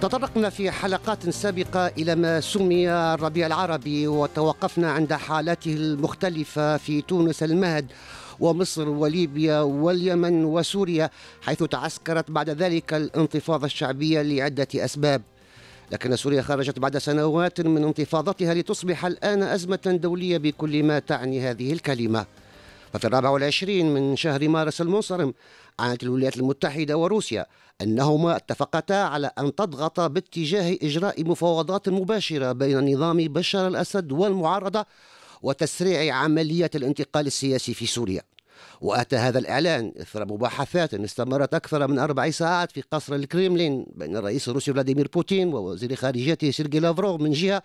تطرقنا في حلقات سابقة إلى ما سمي الربيع العربي وتوقفنا عند حالاته المختلفة في تونس المهد ومصر وليبيا واليمن وسوريا حيث تعسكرت بعد ذلك الانتفاضة الشعبية لعدة أسباب لكن سوريا خرجت بعد سنوات من انتفاضتها لتصبح الآن أزمة دولية بكل ما تعني هذه الكلمة ففي الرابع والعشرين من شهر مارس المنصرم اعلنت الولايات المتحده وروسيا انهما اتفقتا على ان تضغط باتجاه اجراء مفاوضات مباشره بين نظام بشار الاسد والمعارضه وتسريع عمليه الانتقال السياسي في سوريا واتى هذا الاعلان اثر مباحثات استمرت اكثر من اربع ساعات في قصر الكريملين بين الرئيس الروسي فلاديمير بوتين ووزير خارجيته سيرجي لافروغ من جهه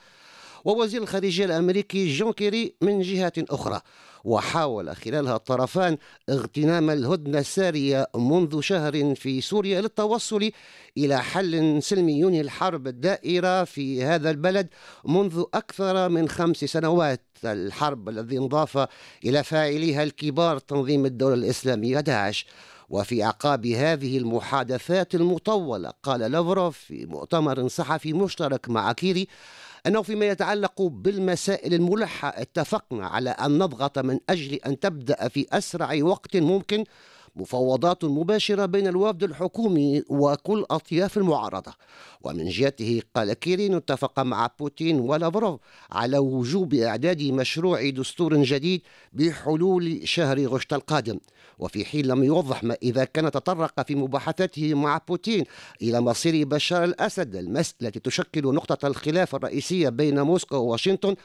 ووزير الخارجيه الامريكي جون كيري من جهه اخرى وحاول خلالها الطرفان اغتنام الهدنة السارية منذ شهر في سوريا للتوصل إلى حل سلمي الحرب الدائرة في هذا البلد منذ أكثر من خمس سنوات الحرب الذي انضاف إلى فاعليها الكبار تنظيم الدولة الإسلامية داعش وفي أعقاب هذه المحادثات المطولة قال لافروف في مؤتمر صحفي مشترك مع كيري أنه فيما يتعلق بالمسائل الملحة اتفقنا على أن نضغط من أجل أن تبدأ في أسرع وقت ممكن مفاوضات مباشرة بين الوفد الحكومي وكل أطياف المعارضة ومن جهته قال كيرين اتفق مع بوتين ولافروف على وجوب إعداد مشروع دستور جديد بحلول شهر غشت القادم وفي حين لم يوضح ما إذا كان تطرق في مباحثاته مع بوتين إلى مصير بشار الأسد المس التي تشكل نقطة الخلاف الرئيسية بين موسكو وواشنطن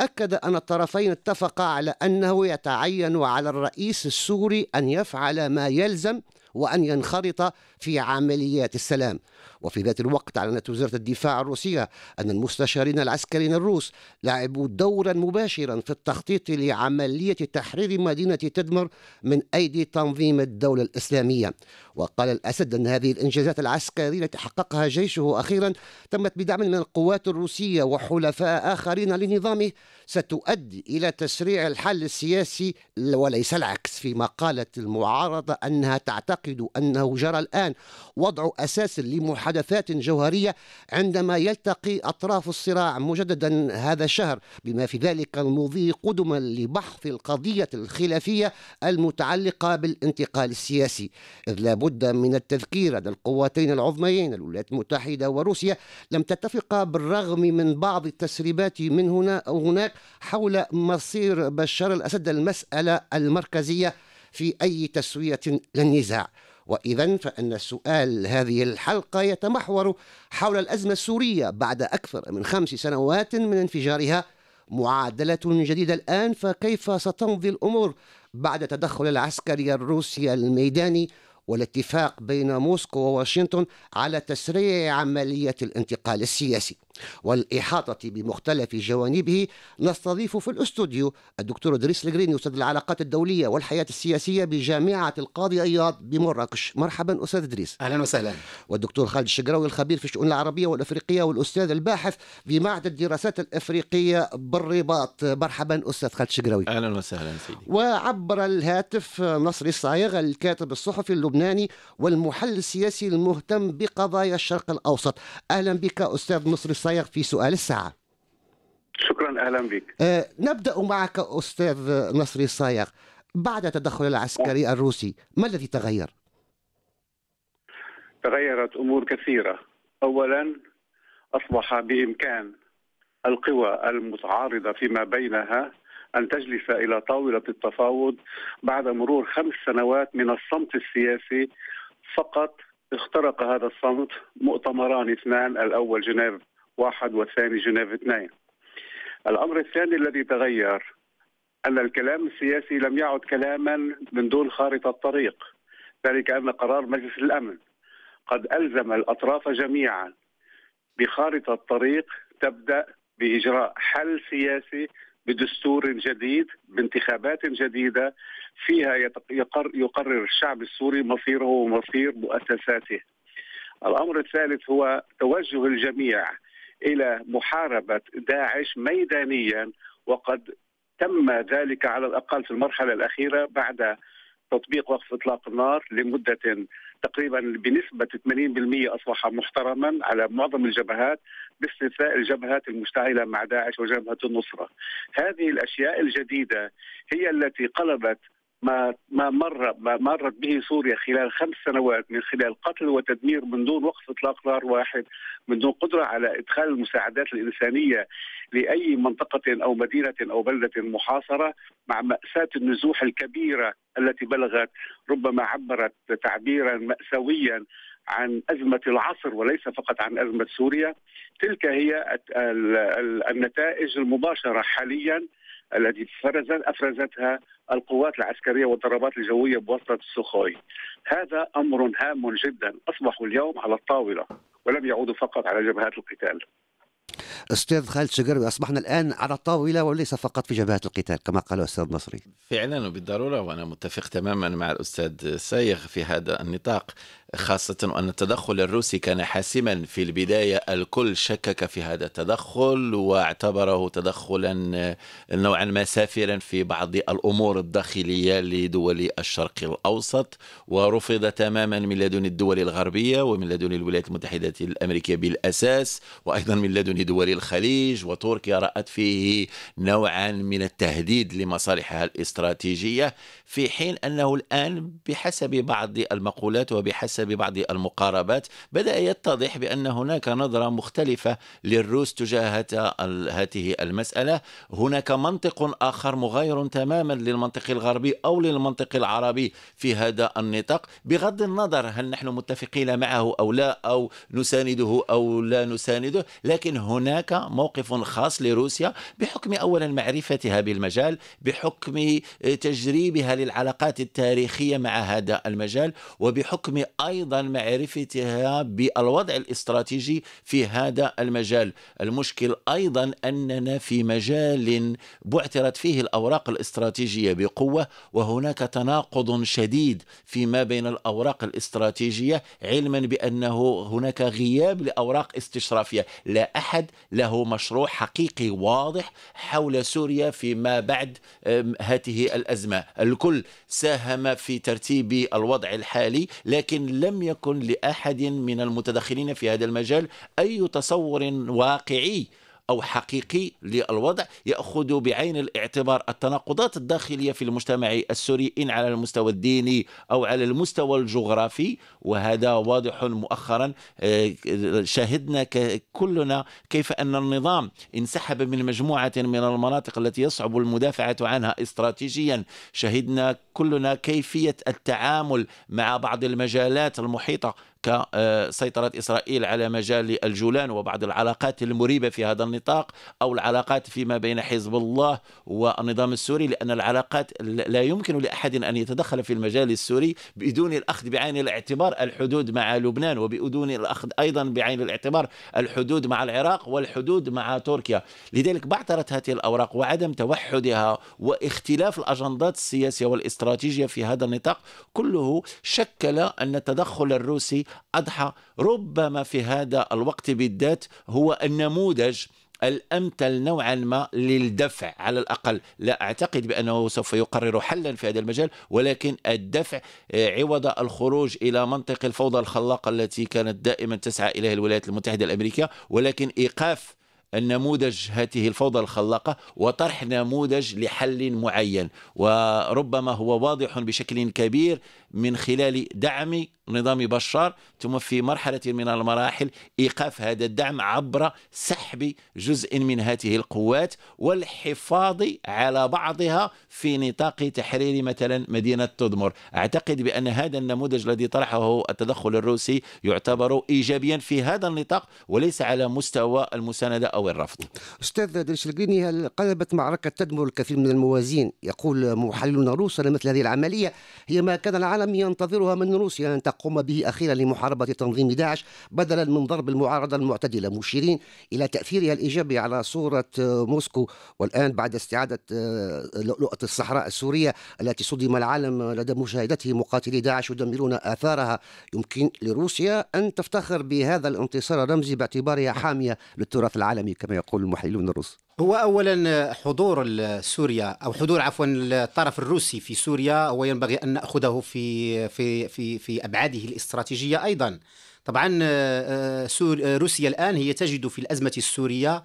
أكد أن الطرفين اتفقا على أنه يتعين على الرئيس السوري أن يفعل ما يلزم وأن ينخرط في عمليات السلام وفي ذات الوقت أعلنت وزارة الدفاع الروسية أن المستشارين العسكريين الروس لعبوا دورا مباشرا في التخطيط لعملية تحرير مدينة تدمر من أيدي تنظيم الدولة الإسلامية وقال الأسد أن هذه الإنجازات العسكرية التي حققها جيشه أخيرا تمت بدعم من القوات الروسية وحلفاء آخرين لنظامه ستؤدي إلى تسريع الحل السياسي وليس العكس فيما قالت المعارضة أنها تعتقد أنه جرى الآن وضع أساس لمحادثات جوهرية عندما يلتقي أطراف الصراع مجددا هذا الشهر بما في ذلك المضي قدما لبحث القضية الخلافية المتعلقة بالانتقال السياسي إذ لابد من التذكير أن القوتين العظميين الولايات المتحدة وروسيا لم تتفقا بالرغم من بعض التسريبات من هنا أو هناك حول مصير بشار الأسد المسألة المركزية في أي تسوية للنزاع وإذا فأن سؤال هذه الحلقة يتمحور حول الأزمة السورية بعد أكثر من خمس سنوات من انفجارها معادلة جديدة الآن فكيف ستمضي الأمور بعد تدخل العسكري الروسي الميداني والاتفاق بين موسكو وواشنطن على تسريع عملية الانتقال السياسي والإحاطة بمختلف جوانبه نستضيف في الأستوديو الدكتور إدريس الجريني أستاذ العلاقات الدولية والحياة السياسية بجامعة القاضي أياض بمراكش مرحبا أستاذ إدريس أهلا وسهلا والدكتور خالد الشقراوي الخبير في الشؤون العربية والأفريقية والأستاذ الباحث في معهد الدراسات الأفريقية بالرباط مرحبا أستاذ خالد الشقراوي أهلا وسهلا سيدي وعبر الهاتف نصر الصايغ الكاتب الصحفي اللبناني والمحلل السياسي المهتم بقضايا الشرق الأوسط أهلا بك أستاذ نصر الصايغ الصيغ في سؤال الساعة شكرا أهلا بك آه، نبدأ معك أستاذ نصري الصيغ بعد التدخل العسكري الروسي ما الذي تغير؟ تغيرت أمور كثيرة أولا أصبح بإمكان القوى المتعارضة فيما بينها أن تجلس إلى طاولة التفاوض بعد مرور خمس سنوات من الصمت السياسي فقط اخترق هذا الصمت مؤتمران اثنان الأول جنيف واحد والثاني جنيف اثنين الأمر الثاني الذي تغير أن الكلام السياسي لم يعد كلاما من دون خارطة طريق ذلك أن قرار مجلس الأمن قد ألزم الأطراف جميعا بخارطة طريق تبدأ بإجراء حل سياسي بدستور جديد بانتخابات جديدة فيها يقرر الشعب السوري مصيره ومصير مؤسساته الأمر الثالث هو توجه الجميع الى محاربه داعش ميدانيا وقد تم ذلك على الاقل في المرحله الاخيره بعد تطبيق وقف اطلاق النار لمده تقريبا بنسبه 80% اصبح محترما على معظم الجبهات باستثناء الجبهات المشتعله مع داعش وجبهه النصره. هذه الاشياء الجديده هي التي قلبت ما ما مر ما مرت به سوريا خلال خمس سنوات من خلال قتل وتدمير من دون وقف اطلاق نار واحد من دون قدره على ادخال المساعدات الانسانيه لاي منطقه او مدينه او بلده محاصره مع ماساه النزوح الكبيره التي بلغت ربما عبرت تعبيرا ماساويا عن أزمة العصر وليس فقط عن أزمة سوريا تلك هي النتائج المباشرة حاليا التي فرزت افرزتها القوات العسكريه والضربات الجويه بواسطه السخوي. هذا امر هام جدا اصبحوا اليوم على الطاوله ولم يعودوا فقط على جبهات القتال. استاذ خالد شقربي اصبحنا الان على الطاوله وليس فقط في جبهات القتال كما قال الاستاذ مصري فعلا وبالضروره وانا متفق تماما مع الاستاذ سايغ في هذا النطاق خاصة أن التدخل الروسي كان حاسما في البداية الكل شكك في هذا التدخل واعتبره تدخلا آه، نوعا ما سافرا في بعض الأمور الداخلية لدول الشرق الأوسط ورفض تماما من لدن الدول الغربية ومن لدن الولايات المتحدة الأمريكية بالأساس وأيضا من لدن دول الخليج وتركيا رأت فيه نوعا من التهديد لمصالحها الاستراتيجية في حين أنه الآن بحسب بعض المقولات وبحسب بحسب بعض المقاربات بدأ يتضح بأن هناك نظرة مختلفة للروس تجاه هذه المسألة هناك منطق آخر مغاير تماما للمنطق الغربي أو للمنطق العربي في هذا النطاق بغض النظر هل نحن متفقين معه أو لا أو نسانده أو لا نسانده لكن هناك موقف خاص لروسيا بحكم أولا معرفتها بالمجال بحكم آه، تجريبها للعلاقات التاريخية مع هذا المجال وبحكم ايضا معرفتها بالوضع الاستراتيجي في هذا المجال المشكل ايضا اننا في مجال بعثرت فيه الاوراق الاستراتيجيه بقوه وهناك تناقض شديد فيما بين الاوراق الاستراتيجيه علما بانه هناك غياب لاوراق استشرافيه لا احد له مشروع حقيقي واضح حول سوريا فيما بعد هذه الازمه الكل ساهم في ترتيب الوضع الحالي لكن لم يكن لأحد من المتدخلين في هذا المجال أي تصور واقعي أو حقيقي للوضع يأخذ بعين الاعتبار التناقضات الداخلية في المجتمع السوري إن على المستوى الديني أو على المستوى الجغرافي وهذا واضح مؤخرا آه، شاهدنا كلنا كيف أن النظام انسحب من مجموعة من المناطق التي يصعب المدافعة عنها استراتيجيا شهدنا كلنا كيفية التعامل مع بعض المجالات المحيطة كسيطرة آه، إسرائيل على مجال الجولان وبعض العلاقات المريبة في هذا النطاق أو العلاقات فيما بين حزب الله والنظام السوري لأن العلاقات لا يمكن لأحد أن يتدخل في المجال السوري بدون الأخذ بعين الاعتبار الحدود مع لبنان وبدون الأخذ أيضا بعين الاعتبار الحدود مع العراق والحدود مع تركيا لذلك بعثرت هذه الأوراق وعدم توحدها واختلاف الأجندات السياسية والاستراتيجية في هذا النطاق كله شكل أن التدخل الروسي أضحى ربما في هذا الوقت بالذات هو النموذج الامثل نوعا ما للدفع على الاقل لا اعتقد بانه سوف يقرر حلا في هذا المجال ولكن الدفع آه، عوض الخروج الى منطق الفوضى الخلاقه التي كانت دائما تسعى اليها الولايات المتحده الامريكيه ولكن ايقاف النموذج هذه الفوضى الخلاقة وطرح نموذج لحل معين وربما هو واضح بشكل كبير من خلال دعم نظام بشار ثم في مرحلة من المراحل إيقاف هذا الدعم عبر سحب جزء من هذه القوات والحفاظ على بعضها في نطاق تحرير مثلا مدينة تدمر أعتقد بأن هذا النموذج الذي طرحه التدخل الروسي يعتبر إيجابيا في هذا النطاق وليس على مستوى المساندة أو الرفض أستاذ درشلقيني هل قلبت معركة تدمر الكثير من الموازين يقول محللون روس مثل هذه العملية هي ما كان العالم العالم ينتظرها من روسيا أن تقوم به أخيرا لمحاربة تنظيم داعش بدلا من ضرب المعارضة المعتدلة مشيرين إلى تأثيرها الإيجابي على صورة آه، موسكو والآن بعد استعادة آه، لؤلؤة الصحراء السورية التي صدم العالم لدى مشاهدته مقاتلي داعش يدمرون آثارها يمكن لروسيا أن تفتخر بهذا الانتصار الرمزي باعتبارها حامية للتراث العالمي كما يقول المحللون الروس هو اولا حضور سوريا او حضور عفوا الطرف الروسي في سوريا هو ينبغي ان ناخذه في في في في ابعاده الاستراتيجيه ايضا طبعا آه، آه، آه، روسيا الان هي تجد في الازمه السوريه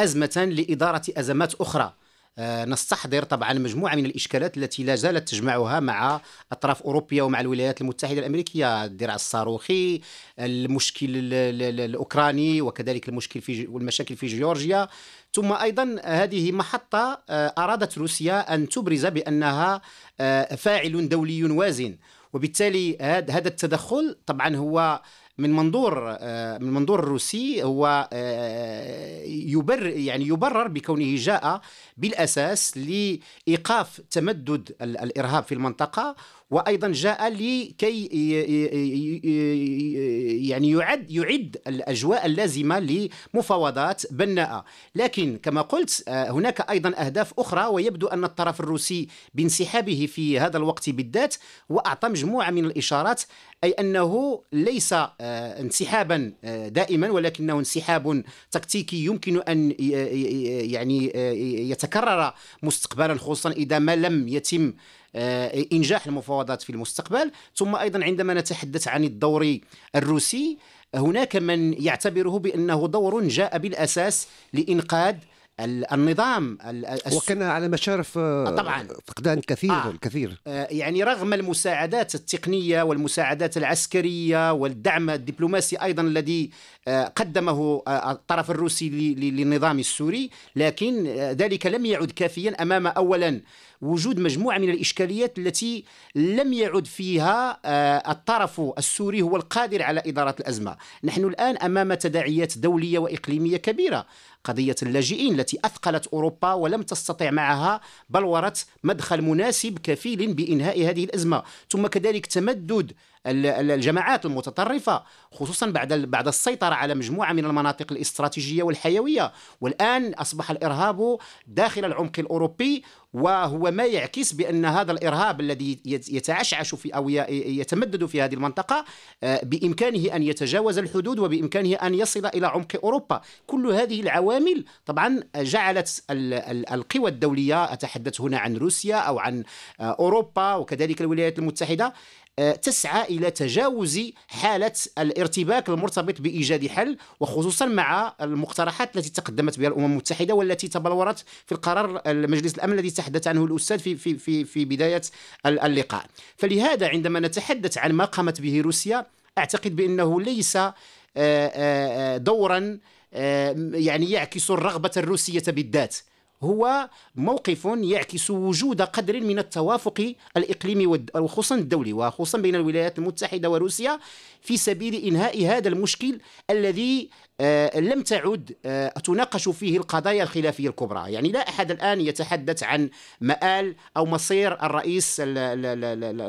ازمه لاداره ازمات اخرى آه، نستحضر طبعا مجموعه من الاشكالات التي لا زالت تجمعها مع اطراف اوروبيه ومع الولايات المتحده الامريكيه الذراع الصاروخي المشكل الاوكراني وكذلك المشكل في والمشاكل في جورجيا ثم ايضا هذه محطه آه، ارادت روسيا ان تبرز بانها آه، فاعل دولي وازن وبالتالي هذا التدخل طبعا هو من منظور من منظور الروسي هو يبرر يعني يبرر بكونه جاء بالاساس لايقاف تمدد الارهاب في المنطقه وايضا جاء لكي يعني يعد يعد الاجواء اللازمه لمفاوضات بناءه لكن كما قلت آه، هناك ايضا اهداف اخرى ويبدو ان الطرف الروسي بانسحابه في هذا الوقت بالذات واعطى مجموعه من الاشارات اي انه ليس آه، انسحابا آه، دائما ولكنه انسحاب تكتيكي يمكن ان يعني يتكلم تتكرر مستقبلا خصوصا إذا ما لم يتم آه، إنجاح المفاوضات في المستقبل ثم أيضا عندما نتحدث عن الدور الروسي هناك من يعتبره بأنه دور جاء بالأساس لإنقاذ النظام وكان على مشارف آه، آه، طبعا فقدان كثير آه كثير آه، يعني رغم المساعدات التقنيه والمساعدات العسكريه والدعم الدبلوماسي ايضا الذي قدمه الطرف الروسي للنظام السوري لكن ذلك لم يعد كافيا امام اولا وجود مجموعه من الاشكاليات التي لم يعد فيها الطرف السوري هو القادر على اداره الازمه، نحن الان امام تداعيات دوليه واقليميه كبيره، قضية اللاجئين التي أثقلت أوروبا ولم تستطع معها بلورة مدخل مناسب كفيل بإنهاء هذه الأزمة ثم كذلك تمدد الجماعات المتطرفة خصوصا بعد بعد السيطرة على مجموعة من المناطق الاستراتيجية والحيوية والآن أصبح الإرهاب داخل العمق الأوروبي وهو ما يعكس بأن هذا الإرهاب الذي يتعشعش في أو يتمدد في هذه المنطقة آه، بإمكانه أن يتجاوز الحدود وبإمكانه أن يصل إلى عمق أوروبا كل هذه العوامل عوامل طبعا جعلت القوى الدولية أتحدث هنا عن روسيا أو عن آه، أوروبا وكذلك الولايات المتحدة آه، تسعى الى تجاوز حاله الارتباك المرتبط بايجاد حل وخصوصا مع المقترحات التي تقدمت بها الامم المتحده والتي تبلورت في القرار مجلس الامن الذي تحدث عنه الاستاذ في في في في بدايه اللقاء فلهذا عندما نتحدث عن ما قامت به روسيا اعتقد بانه ليس آه، دورا آه، يعني يعكس الرغبة الروسية بالذات هو موقف يعكس وجود قدر من التوافق الإقليمي وخصوصا الدولي وخصوصا بين الولايات المتحدة وروسيا في سبيل إنهاء هذا المشكل الذي آه، لم تعد آه، تناقش فيه القضايا الخلافية الكبرى يعني لا أحد الآن يتحدث عن مآل أو مصير الرئيس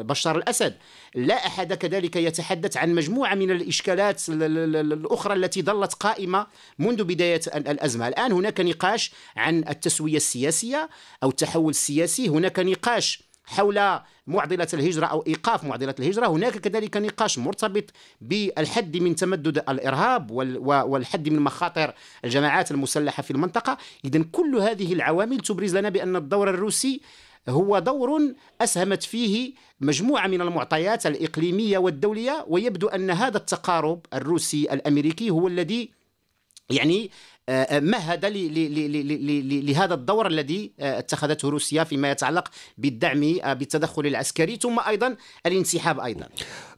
بشار الأسد لا أحد كذلك يتحدث عن مجموعة من الإشكالات الأخرى التي ظلت قائمة منذ بداية الأزمة الآن هناك نقاش عن التسوية السياسية أو التحول السياسي هناك نقاش حول معضلة الهجرة أو إيقاف معضلة الهجرة هناك كذلك نقاش مرتبط بالحد من تمدد الإرهاب والحد من مخاطر الجماعات المسلحة في المنطقة إذا كل هذه العوامل تبرز لنا بأن الدور الروسي هو دور أسهمت فيه مجموعة من المعطيات الإقليمية والدولية ويبدو أن هذا التقارب الروسي الأمريكي هو الذي يعني آه، آه، مهد لهذا الدور الذي آه، اتخذته روسيا فيما يتعلق بالدعم بالتدخل العسكري ثم ايضا الانسحاب ايضا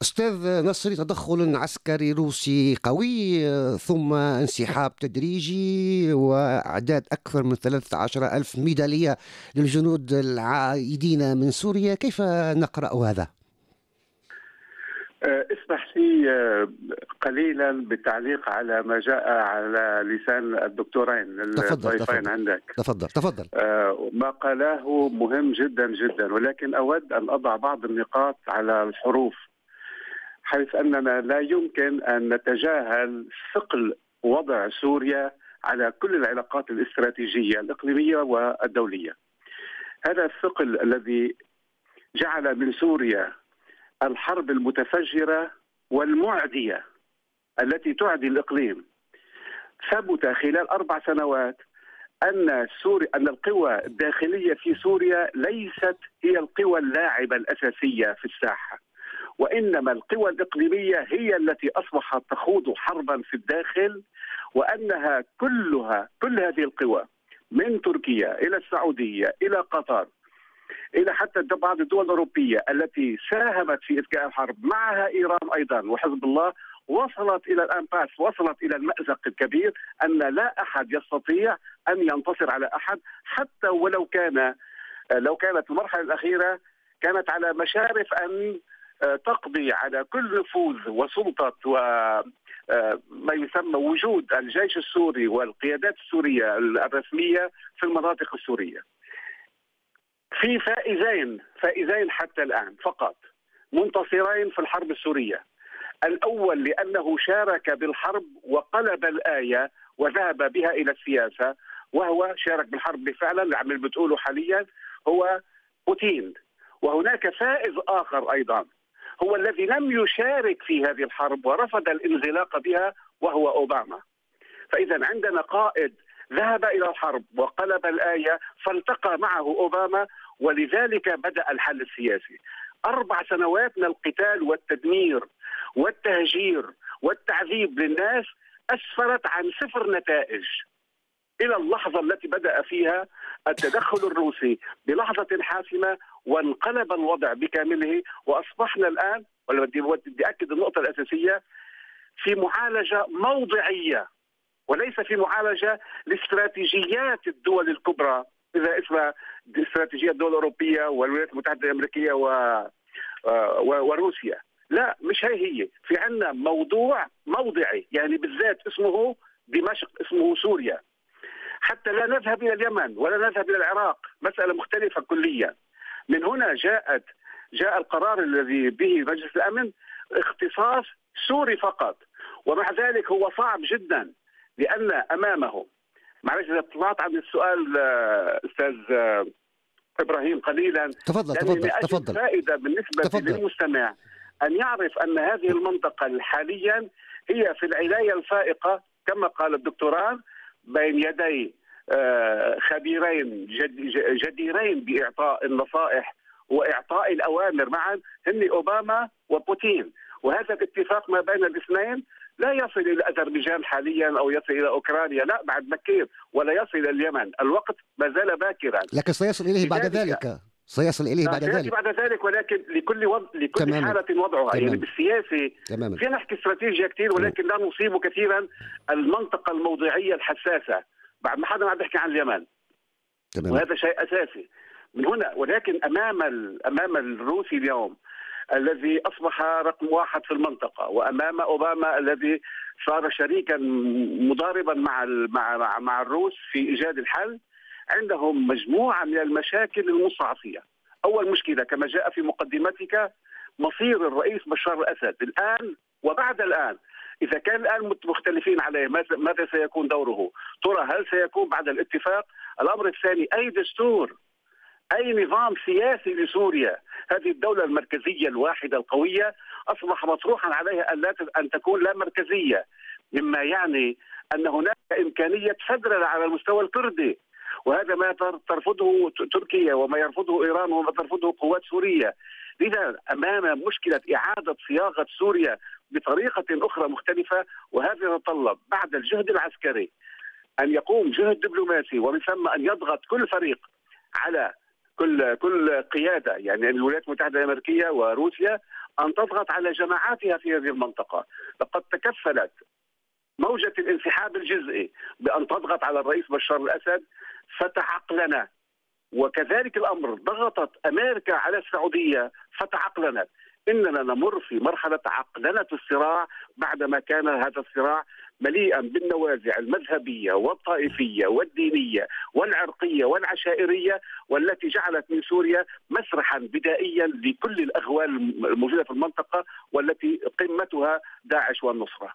استاذ نصري تدخل عسكري روسي قوي ثم انسحاب تدريجي واعداد اكثر من 13 الف ميداليه للجنود العائدين من سوريا كيف نقرا هذا آه، اسمح لي آه، قليلا بالتعليق على ما جاء على لسان الدكتورين تفضل الضيفين عندك تفضل تفضل آه، ما قالاه مهم جدا جدا ولكن اود ان اضع بعض النقاط على الحروف حيث اننا لا يمكن ان نتجاهل ثقل وضع سوريا على كل العلاقات الاستراتيجيه الاقليميه والدوليه هذا الثقل الذي جعل من سوريا الحرب المتفجره والمعديه التي تعدي الاقليم ثبت خلال اربع سنوات ان سوريا ان القوى الداخليه في سوريا ليست هي القوى اللاعبه الاساسيه في الساحه وانما القوى الاقليميه هي التي اصبحت تخوض حربا في الداخل وانها كلها كل هذه القوى من تركيا الى السعوديه الى قطر الى حتى بعض الدول الاوروبيه التي ساهمت في اذكاء الحرب معها ايران ايضا وحزب الله وصلت الى الانباس وصلت الى المازق الكبير ان لا احد يستطيع ان ينتصر على احد حتى ولو كان لو كانت المرحله الاخيره كانت على مشارف ان آه، تقضي على كل نفوذ وسلطه و آه، ما يسمى وجود الجيش السوري والقيادات السوريه الرسميه في المناطق السوريه. في فائزين فائزين حتى الآن فقط منتصرين في الحرب السورية الأول لأنه شارك بالحرب وقلب الآية وذهب بها إلى السياسة وهو شارك بالحرب فعلا اللي عم بتقوله حاليا هو بوتين وهناك فائز آخر أيضا هو الذي لم يشارك في هذه الحرب ورفض الانزلاق بها وهو أوباما فإذا عندنا قائد ذهب إلى الحرب وقلب الآية فالتقى معه أوباما ولذلك بدأ الحل السياسي أربع سنوات من القتال والتدمير والتهجير والتعذيب للناس أسفرت عن صفر نتائج الى اللحظه التي بدا فيها التدخل الروسي بلحظه حاسمه وانقلب الوضع بكامله واصبحنا الان بدي اكد النقطه الاساسيه في معالجه موضعيه وليس في معالجه لاستراتيجيات الدول الكبرى اذا اسمها استراتيجيه الدول الاوروبيه والولايات المتحده الامريكيه آه، و... وروسيا لا مش هي هي في عندنا موضوع موضعي يعني بالذات اسمه دمشق اسمه سوريا حتى لا نذهب الى اليمن ولا نذهب الى العراق مساله مختلفه كليا من هنا جاءت جاء القرار الذي به مجلس الامن اختصاص سوري فقط ومع ذلك هو صعب جدا لان امامهم معلش اذا طلعت عن السؤال آه، استاذ آه، ابراهيم قليلا تفضل يعني تفضل تفضل فائده بالنسبه تفضل. للمستمع ان يعرف ان هذه المنطقه حاليا هي في العنايه الفائقه كما قال الدكتوران بين يدي آه، خبيرين جديرين باعطاء النصائح واعطاء الاوامر معا هن اوباما وبوتين وهذا الاتفاق ما بين الاثنين لا يصل الى اذربيجان حاليا او يصل الى اوكرانيا لا بعد بكير ولا يصل الى اليمن الوقت ما زال باكرا لكن سيصل اليه بعد ذلك سيصل اليه بعد ذلك بعد ذلك ولكن لكل وضع لكل تمام. حاله وضعها تمام. يعني بالسياسه تمام. فينا نحكي استراتيجيه كثير ولكن لا نصيب كثيرا المنطقه الموضعيه الحساسه بعد ما حدا عم بيحكي عن اليمن تمام. وهذا شيء اساسي من هنا ولكن امام امام الروسي اليوم الذي اصبح رقم واحد في المنطقه وامام اوباما الذي صار شريكا مضاربا مع مع مع الروس في ايجاد الحل عندهم مجموعه من المشاكل المستعصيه اول مشكله كما جاء في مقدمتك مصير الرئيس بشار الاسد الان وبعد الان اذا كان الان مختلفين عليه ماذا سيكون دوره؟ ترى هل سيكون بعد الاتفاق؟ الامر الثاني اي دستور اي نظام سياسي لسوريا هذه الدوله المركزيه الواحده القويه اصبح مطروحا عليها ان, لا أن تكون لا مركزيه مما يعني ان هناك امكانيه فدرله على المستوى الكردي وهذا ما ترفضه تركيا وما يرفضه ايران وما ترفضه قوات سوريه لذا امام مشكله اعاده صياغه سوريا بطريقه اخرى مختلفه وهذا يتطلب بعد الجهد العسكري ان يقوم جهد دبلوماسي ومن ثم ان يضغط كل فريق على كل كل قياده يعني الولايات المتحده الامريكيه وروسيا ان تضغط على جماعاتها في هذه المنطقه، لقد تكفلت موجه الانسحاب الجزئي بان تضغط على الرئيس بشار الاسد فتعقلنا وكذلك الامر ضغطت امريكا على السعوديه فتعقلنت اننا نمر في مرحله عقلنه الصراع بعدما كان هذا الصراع مليئا بالنوازع المذهبيه والطائفيه والدينيه والعرقيه والعشائريه والتي جعلت من سوريا مسرحا بدائيا لكل الاغوال الموجوده في المنطقه والتي قمتها داعش والنصره.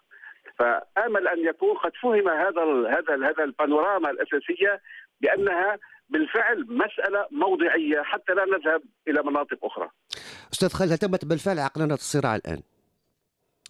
فامل ان يكون قد فهم هذا الـ هذا الـ هذا البانوراما الاساسيه بانها بالفعل مسألة موضعية حتى لا نذهب إلى مناطق أخرى أستاذ خالد هل تمت بالفعل عقلنة الصراع الآن؟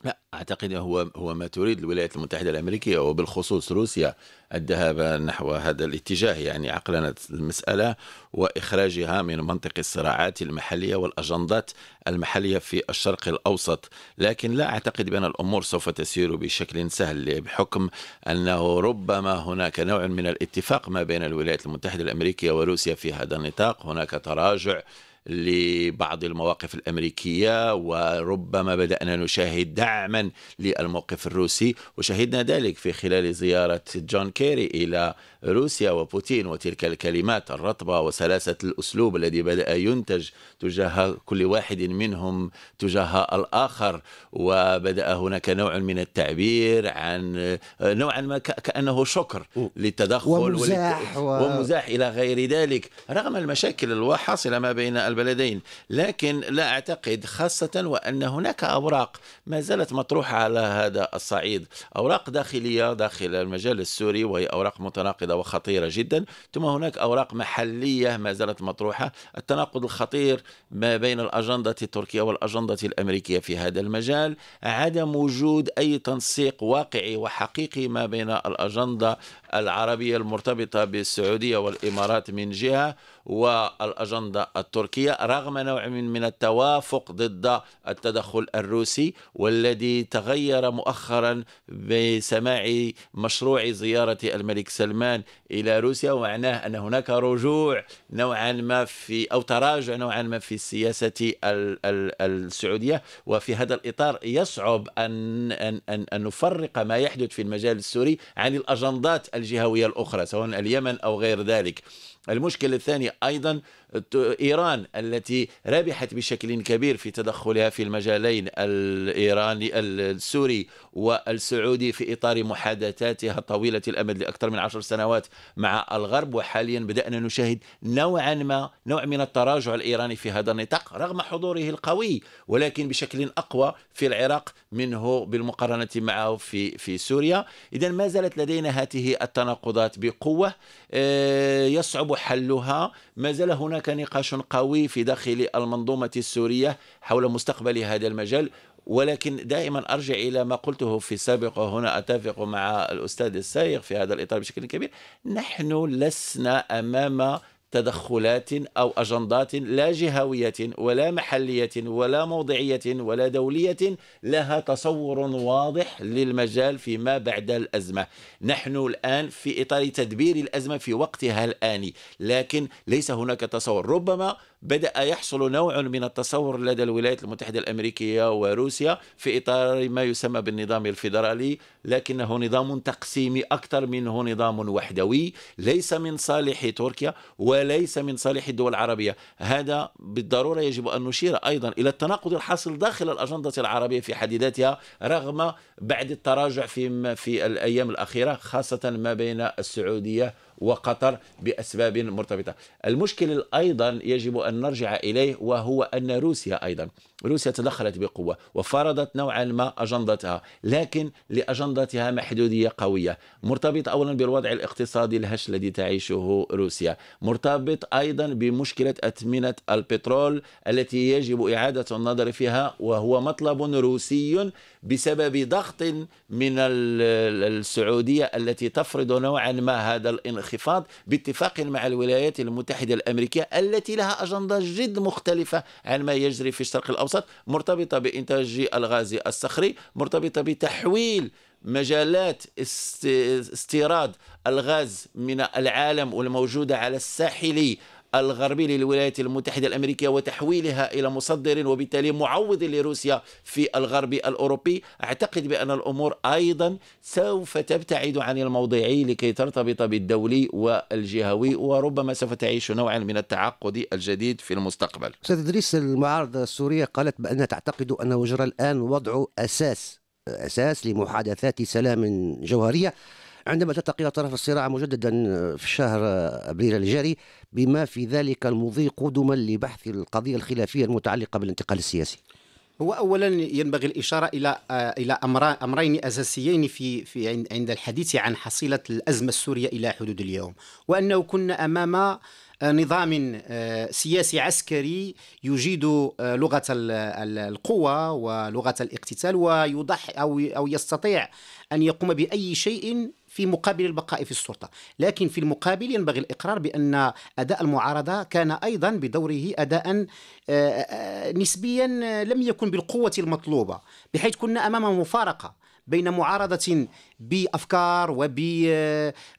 لا اعتقد هو هو ما تريد الولايات المتحده الامريكيه وبالخصوص روسيا الذهاب نحو هذا الاتجاه يعني عقلنه المساله واخراجها من منطق الصراعات المحليه والاجندات المحليه في الشرق الاوسط، لكن لا اعتقد بان الامور سوف تسير بشكل سهل بحكم انه ربما هناك نوع من الاتفاق ما بين الولايات المتحده الامريكيه وروسيا في هذا النطاق، هناك تراجع لبعض المواقف الأمريكية وربما بدأنا نشاهد دعما للموقف الروسي وشهدنا ذلك في خلال زيارة جون كيري إلى روسيا وبوتين وتلك الكلمات الرطبة وسلاسة الأسلوب الذي بدأ ينتج تجاه كل واحد منهم تجاه الآخر وبدأ هناك نوع من التعبير عن نوعا ما كأنه شكر للتدخل ومزاح, و... ومزاح إلى غير ذلك رغم المشاكل الحاصلة ما بين البلدين لكن لا أعتقد خاصة وأن هناك أوراق ما زالت مطروحة على هذا الصعيد أوراق داخلية داخل المجال السوري وهي أوراق متناقضة وخطيرة جدا ثم هناك أوراق محلية ما زالت مطروحة التناقض الخطير ما بين الأجندة التركية والأجندة الأمريكية في هذا المجال عدم وجود أي تنسيق واقعي وحقيقي ما بين الأجندة العربية المرتبطة بالسعودية والإمارات من جهة والأجندة التركية الروسية رغم نوع من التوافق ضد التدخل الروسي والذي تغير مؤخرا بسماع مشروع زيارة الملك سلمان الى روسيا ومعناه ان هناك رجوع نوعا ما في او تراجع نوعا ما في السياسه السعوديه وفي هذا الاطار يصعب ان ان ان, أن نفرق ما يحدث في المجال السوري عن الاجندات الجهويه الاخرى سواء اليمن او غير ذلك المشكلة الثانية أيضا إيران التي ربحت بشكل كبير في تدخلها في المجالين الإيراني السوري والسعودي في إطار محادثاتها طويلة الأمد لأكثر من عشر سنوات مع الغرب وحاليا بدأنا نشاهد نوعا ما نوع من التراجع الإيراني في هذا النطاق رغم حضوره القوي ولكن بشكل أقوى في العراق منه بالمقارنة معه في في سوريا إذا ما زالت لدينا هذه التناقضات بقوة آه، يصعب حلها ما زال هناك نقاش قوي في داخل المنظومة السورية حول مستقبل هذا المجال ولكن دائما ارجع الى ما قلته في السابق وهنا اتفق مع الاستاذ السائق في هذا الاطار بشكل كبير نحن لسنا امام تدخلات أو أجندات لا جهوية ولا محلية ولا موضعية ولا دولية لها تصور واضح للمجال فيما بعد الأزمة نحن الآن في إطار تدبير الأزمة في وقتها الآني لكن ليس هناك تصور ربما بدأ يحصل نوع من التصور لدى الولايات المتحدة الأمريكية وروسيا في إطار ما يسمى بالنظام الفيدرالي لكنه نظام تقسيمي أكثر منه نظام وحدوي ليس من صالح تركيا و وليس من صالح الدول العربية هذا بالضرورة يجب أن نشير أيضا إلى التناقض الحاصل داخل الأجندة العربية في حد ذاتها رغم بعد التراجع في, الأيام الأخيرة خاصة ما بين السعودية وقطر بأسباب مرتبطة المشكل أيضا يجب أن نرجع إليه وهو أن روسيا أيضا روسيا تدخلت بقوة وفرضت نوعا ما أجندتها لكن لأجندتها محدودية قوية مرتبط أولا بالوضع الاقتصادي الهش الذي تعيشه روسيا مرتبط أيضا بمشكلة أثمنة البترول التي يجب إعادة النظر فيها وهو مطلب روسي بسبب ضغط من السعودية التي تفرض نوعا ما هذا الانخفاض الانخفاض باتفاق مع الولايات المتحدة الأمريكية التي لها أجندة جد مختلفة عن ما يجري في الشرق الأوسط مرتبطة بإنتاج الغاز الصخري مرتبطة بتحويل مجالات استيراد الغاز من العالم والموجودة على الساحل الغربي للولايات المتحدة الأمريكية وتحويلها إلى مصدر وبالتالي معوض لروسيا في الغرب الأوروبي أعتقد بأن الأمور أيضا سوف تبتعد عن الموضعي لكي ترتبط بالدولي والجهوي وربما سوف تعيش نوعا من التعقد الجديد في المستقبل أستاذ إدريس المعارضة السورية قالت بأنها تعتقد أنه جرى الآن وضع أساس أساس لمحادثات سلام جوهرية عندما تلتقي طرف الصراع مجددا في شهر ابريل الجاري بما في ذلك المضي قدما لبحث القضية الخلافية المتعلقة بالانتقال السياسي هو اولا ينبغي الاشاره الى آه، الى امرين اساسيين في في عند الحديث عن حصيله الازمه السوريه الى حدود اليوم وانه كنا امام آه، نظام آه، سياسي عسكري يجيد لغه القوه ولغه الاقتتال ويضحي او او يستطيع ان يقوم باي شيء في مقابل البقاء في السلطة لكن في المقابل ينبغي الإقرار بأن أداء المعارضة كان أيضا بدوره أداء آه، آه، نسبيا آه، لم يكن بالقوة المطلوبة بحيث كنا أمام مفارقة بين معارضة بأفكار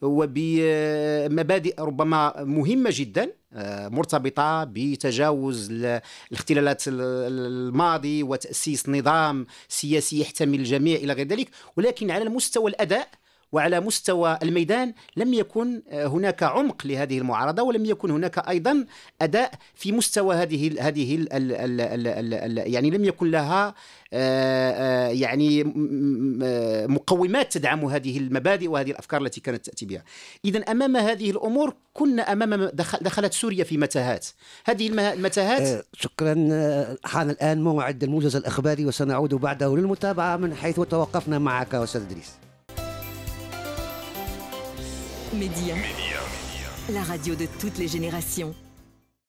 وبمبادئ ربما مهمة جدا مرتبطة بتجاوز الاختلالات الماضي وتأسيس نظام سياسي يحتمل الجميع إلى غير ذلك ولكن على المستوى الأداء وعلى مستوى الميدان لم يكن آه، هناك عمق لهذه المعارضه ولم يكن هناك ايضا اداء في مستوى هذه هذه يعني لم يكن لها آه، آه، يعني مقومات تدعم هذه المبادئ وهذه الافكار التي كانت تاتي بها اذا امام هذه الامور كنا امام دخل دخلت سوريا في متاهات هذه المتاهات شكرا حان الان موعد الموجز الاخباري وسنعود بعده للمتابعه من حيث توقفنا معك استاذ ادريس Média. La radio de toutes les générations.